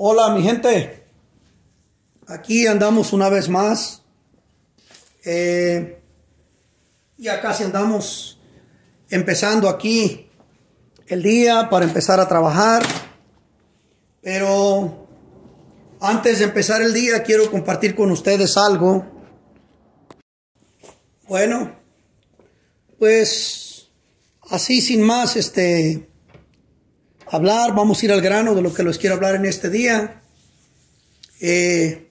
Hola mi gente, aquí andamos una vez más. Eh, y ya casi andamos empezando aquí el día para empezar a trabajar. Pero antes de empezar el día quiero compartir con ustedes algo. Bueno, pues así sin más, este hablar, vamos a ir al grano de lo que les quiero hablar en este día. Eh,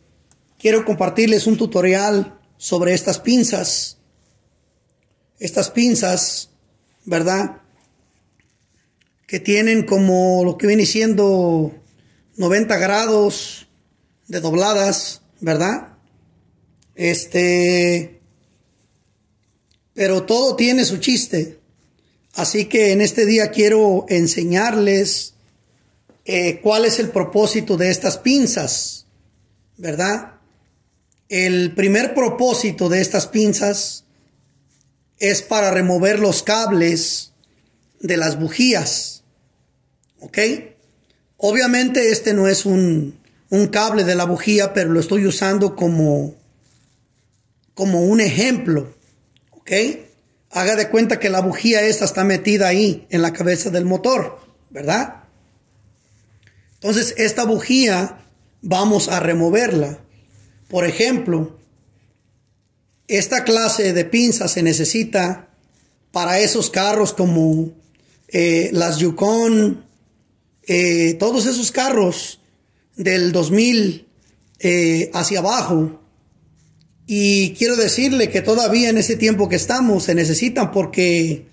quiero compartirles un tutorial sobre estas pinzas. Estas pinzas, ¿verdad? Que tienen como lo que viene siendo 90 grados de dobladas, ¿verdad? Este... Pero todo tiene su chiste. Así que en este día quiero enseñarles eh, cuál es el propósito de estas pinzas, ¿verdad? El primer propósito de estas pinzas es para remover los cables de las bujías, ¿ok? Obviamente este no es un, un cable de la bujía, pero lo estoy usando como, como un ejemplo, ¿ok? haga de cuenta que la bujía esta está metida ahí en la cabeza del motor, ¿verdad? Entonces, esta bujía vamos a removerla. Por ejemplo, esta clase de pinza se necesita para esos carros como eh, las Yukon, eh, todos esos carros del 2000 eh, hacia abajo, y quiero decirle que todavía en ese tiempo que estamos se necesitan porque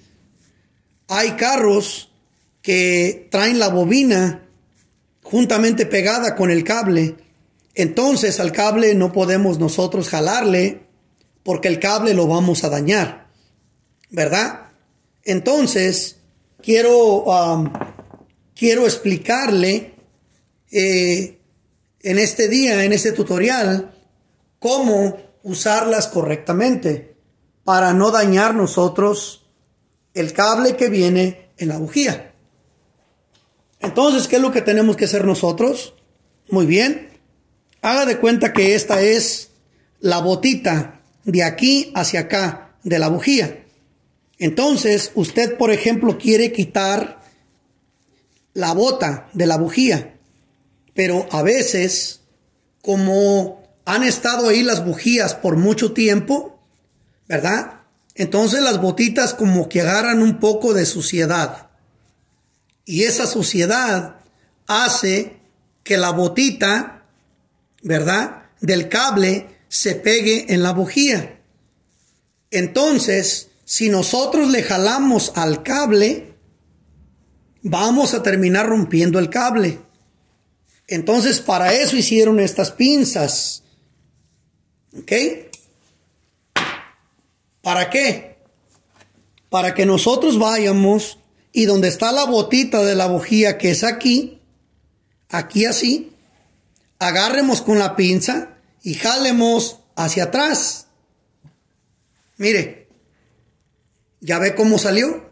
hay carros que traen la bobina juntamente pegada con el cable. Entonces al cable no podemos nosotros jalarle porque el cable lo vamos a dañar, ¿verdad? Entonces quiero, um, quiero explicarle eh, en este día, en este tutorial, cómo usarlas correctamente para no dañar nosotros el cable que viene en la bujía. Entonces, ¿qué es lo que tenemos que hacer nosotros? Muy bien. Haga de cuenta que esta es la botita de aquí hacia acá de la bujía. Entonces, usted, por ejemplo, quiere quitar la bota de la bujía. Pero a veces, como han estado ahí las bujías por mucho tiempo, ¿verdad? Entonces las botitas como que agarran un poco de suciedad. Y esa suciedad hace que la botita, ¿verdad? Del cable se pegue en la bujía. Entonces, si nosotros le jalamos al cable, vamos a terminar rompiendo el cable. Entonces, para eso hicieron estas pinzas. ¿Ok? ¿Para qué? Para que nosotros vayamos y donde está la botita de la bujía, que es aquí, aquí así, agarremos con la pinza y jalemos hacia atrás. Mire, ya ve cómo salió.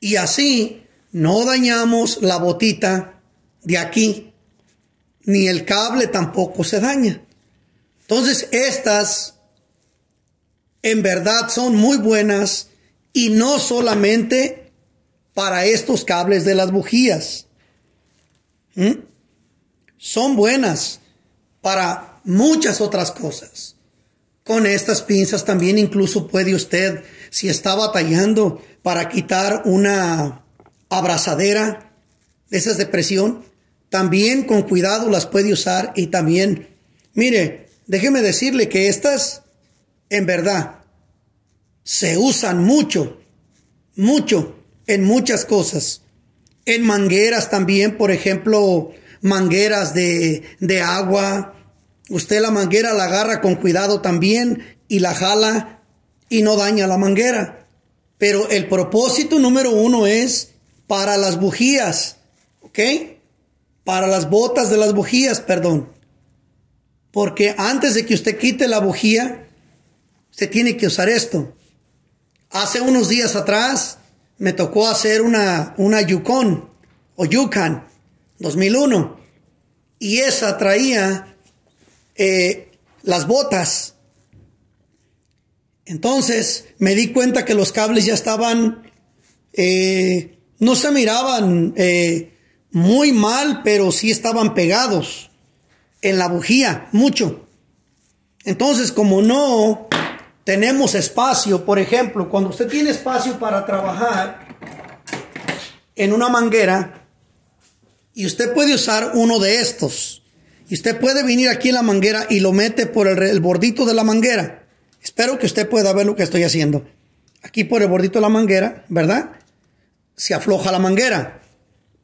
Y así no dañamos la botita de aquí, ni el cable tampoco se daña. Entonces, estas en verdad son muy buenas y no solamente para estos cables de las bujías. ¿Mm? Son buenas para muchas otras cosas. Con estas pinzas también incluso puede usted, si está batallando para quitar una abrazadera de esas de presión, también con cuidado las puede usar y también, mire, déjeme decirle que estas, en verdad, se usan mucho, mucho, en muchas cosas. En mangueras también, por ejemplo, mangueras de, agua. Usted la manguera la agarra con cuidado también y la jala y no daña la manguera. Pero el propósito número uno es para las bujías, ¿ok? Para las botas de las bujías, perdón. Porque antes de que usted quite la bujía, se tiene que usar esto. Hace unos días atrás me tocó hacer una, una Yukon o Yukon 2001. Y esa traía eh, las botas. Entonces me di cuenta que los cables ya estaban, eh, no se miraban eh, muy mal, pero sí estaban pegados en la bujía, mucho. Entonces, como no tenemos espacio, por ejemplo, cuando usted tiene espacio para trabajar en una manguera, y usted puede usar uno de estos, y usted puede venir aquí en la manguera y lo mete por el, bordito de la manguera. Espero que usted pueda ver lo que estoy haciendo. Aquí por el bordito de la manguera, ¿verdad? Se afloja la manguera.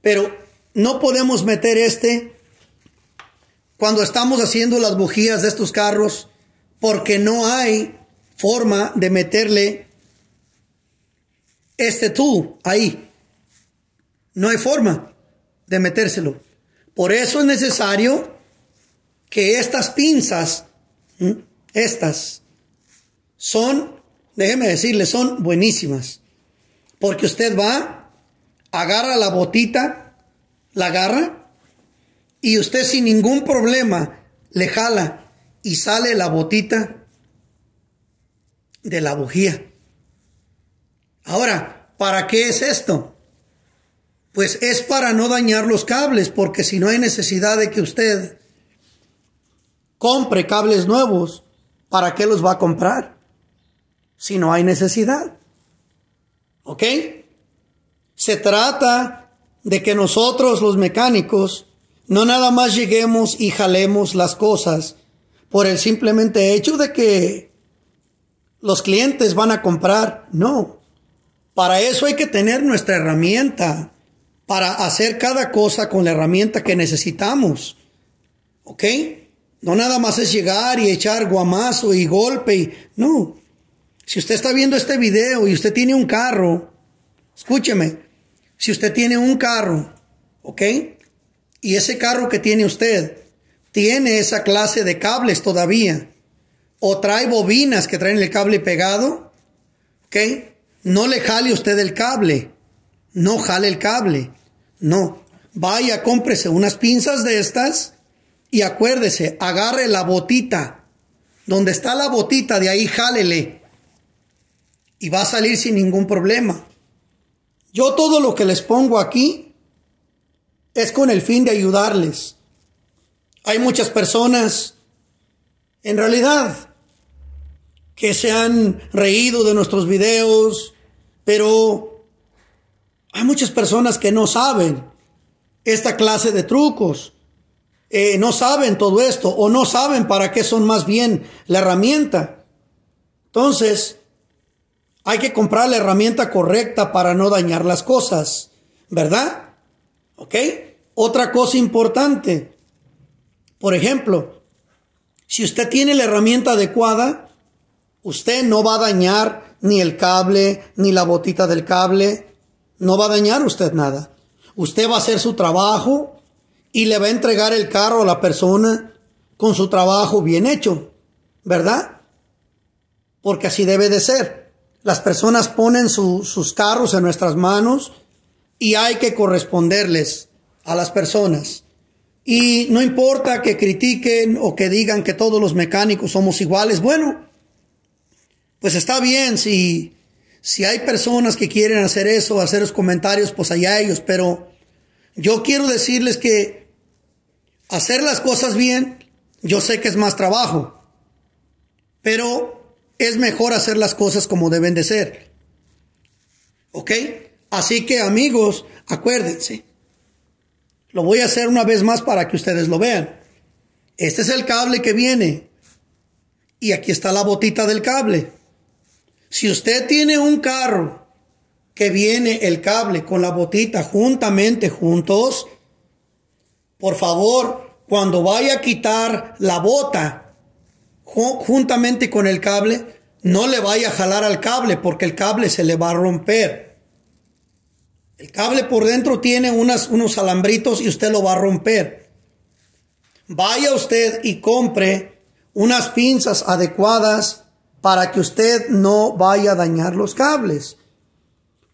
Pero no podemos meter este cuando estamos haciendo las bujías de estos carros porque no hay forma de meterle este tú ahí. No hay forma de metérselo. Por eso es necesario que estas pinzas, estas, son, déjeme decirle, son buenísimas. Porque usted va, agarra la botita, la agarra y usted sin ningún problema le jala y sale la botita de la bujía. Ahora, ¿para qué es esto? Pues es para no dañar los cables, porque si no hay necesidad de que usted compre cables nuevos, ¿para qué los va a comprar? Si no hay necesidad. ¿Ok? Se trata de que nosotros los mecánicos no nada más lleguemos y jalemos las cosas por el simplemente hecho de que los clientes van a comprar. No. Para eso hay que tener nuestra herramienta, para hacer cada cosa con la herramienta que necesitamos. ¿Ok? No nada más es llegar y echar guamazo y golpe. Y, no. Si usted está viendo este video y usted tiene un carro, escúcheme, si usted tiene un carro, ¿ok? Y ese carro que tiene usted tiene esa clase de cables todavía. O trae bobinas que traen el cable pegado. ¿Ok? No le jale usted el cable. No jale el cable. No. Vaya, cómprese unas pinzas de estas. Y acuérdese, agarre la botita. Donde está la botita, de ahí jálele. Y va a salir sin ningún problema. Yo todo lo que les pongo aquí es con el fin de ayudarles. Hay muchas personas, en realidad, que se han reído de nuestros videos, pero hay muchas personas que no saben esta clase de trucos, eh, no saben todo esto o no saben para qué son más bien la herramienta. Entonces, hay que comprar la herramienta correcta para no dañar las cosas, ¿verdad? ¿Ok? Otra cosa importante. Por ejemplo, si usted tiene la herramienta adecuada, usted no va a dañar ni el cable, ni la botita del cable. No va a dañar usted nada. Usted va a hacer su trabajo y le va a entregar el carro a la persona con su trabajo bien hecho. ¿Verdad? Porque así debe de ser. Las personas ponen sus carros en nuestras manos y hay que corresponderles a las personas. Y no importa que critiquen o que digan que todos los mecánicos somos iguales. Bueno, pues está bien si, hay personas que quieren hacer eso, hacer los comentarios, pues allá ellos. Pero yo quiero decirles que hacer las cosas bien, yo sé que es más trabajo. Pero es mejor hacer las cosas como deben de ser. ¿Ok? Así que amigos, acuérdense. Lo voy a hacer una vez más para que ustedes lo vean. Este es el cable que viene. Y aquí está la botita del cable. Si usted tiene un carro que viene el cable con la botita juntamente, juntos, por favor, cuando vaya a quitar la bota juntamente con el cable, no le vaya a jalar al cable porque el cable se le va a romper. El cable por dentro tiene unas, unos alambritos y usted lo va a romper. Vaya usted y compre unas pinzas adecuadas para que usted no vaya a dañar los cables.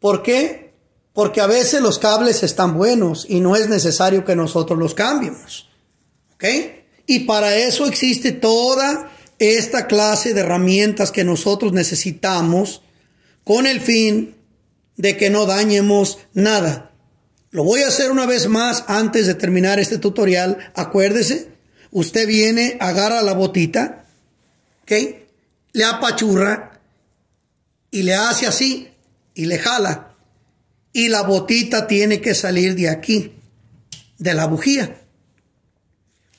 ¿Por qué? Porque a veces los cables están buenos y no es necesario que nosotros los cambiemos. ¿Ok? Y para eso existe toda esta clase de herramientas que nosotros necesitamos con el fin de que no dañemos nada. Lo voy a hacer una vez más antes de terminar este tutorial. Acuérdese, usted viene, agarra la botita, ¿ok? Le apachurra y le hace así y le jala. Y la botita tiene que salir de aquí, de la bujía.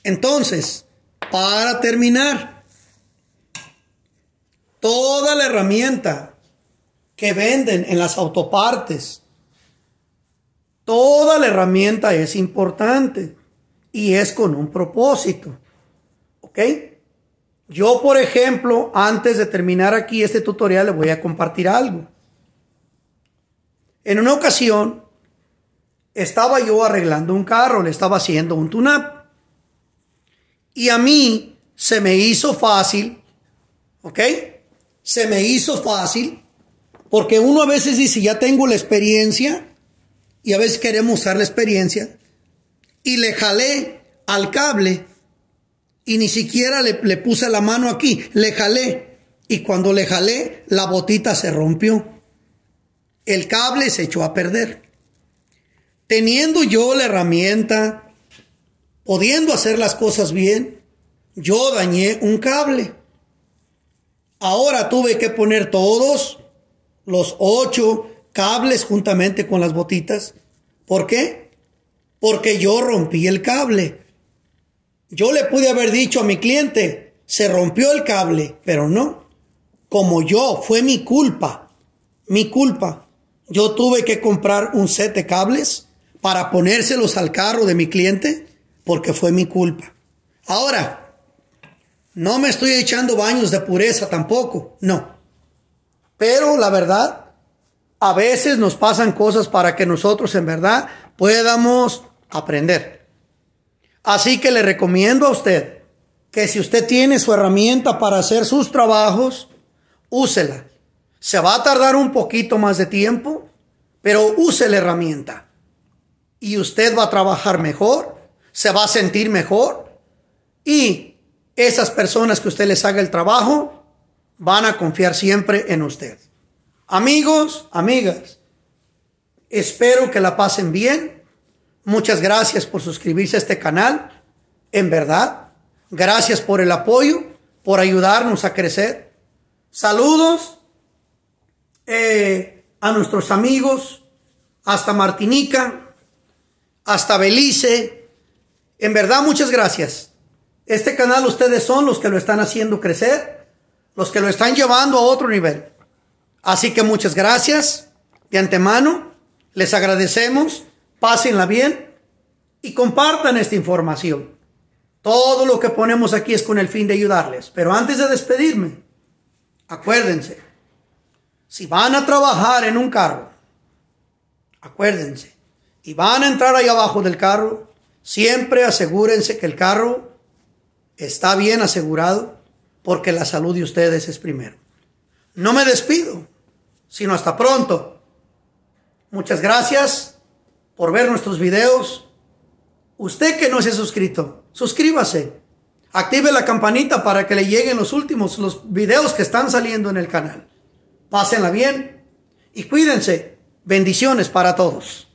Entonces, para terminar, toda la herramienta que venden en las autopartes. Toda la herramienta es importante y es con un propósito. ¿Ok? Yo, por ejemplo, antes de terminar aquí este tutorial, Le voy a compartir algo. En una ocasión, estaba yo arreglando un carro, le estaba haciendo un tune-up. Y a mí se me hizo fácil, ¿ok? Se me hizo fácil porque uno a veces dice, ya tengo la experiencia, y a veces queremos usar la experiencia, y le jalé al cable, y ni siquiera le, puse la mano aquí, le jalé, y cuando le jalé, la botita se rompió. El cable se echó a perder. Teniendo yo la herramienta, pudiendo hacer las cosas bien, yo dañé un cable. Ahora tuve que poner todos los ocho cables juntamente con las botitas. ¿Por qué? Porque yo rompí el cable. Yo le pude haber dicho a mi cliente, se rompió el cable, pero no. Como yo, fue mi culpa, mi culpa. Yo tuve que comprar un set de cables para ponérselos al carro de mi cliente porque fue mi culpa. Ahora, no me estoy echando baños de pureza tampoco, no. Pero la verdad, a veces nos pasan cosas para que nosotros en verdad podamos aprender. Así que le recomiendo a usted que si usted tiene su herramienta para hacer sus trabajos, úsela. Se va a tardar un poquito más de tiempo, pero use la herramienta. Y usted va a trabajar mejor, se va a sentir mejor y esas personas que usted les haga el trabajo van a confiar siempre en usted. Amigos, amigas, espero que la pasen bien. Muchas gracias por suscribirse a este canal. En verdad, gracias por el apoyo, por ayudarnos a crecer. Saludos eh, a nuestros amigos hasta Martinica, hasta Belice. En verdad, muchas gracias. Este canal ustedes son los que lo están haciendo crecer los que lo están llevando a otro nivel. Así que muchas gracias de antemano, les agradecemos, pásenla bien y compartan esta información. Todo lo que ponemos aquí es con el fin de ayudarles. Pero antes de despedirme, acuérdense, si van a trabajar en un carro, acuérdense, y van a entrar ahí abajo del carro, siempre asegúrense que el carro está bien asegurado porque la salud de ustedes es primero. No me despido, sino hasta pronto. Muchas gracias por ver nuestros videos. Usted que no se ha suscrito, suscríbase. Active la campanita para que le lleguen los últimos, los videos que están saliendo en el canal. Pásenla bien y cuídense. Bendiciones para todos.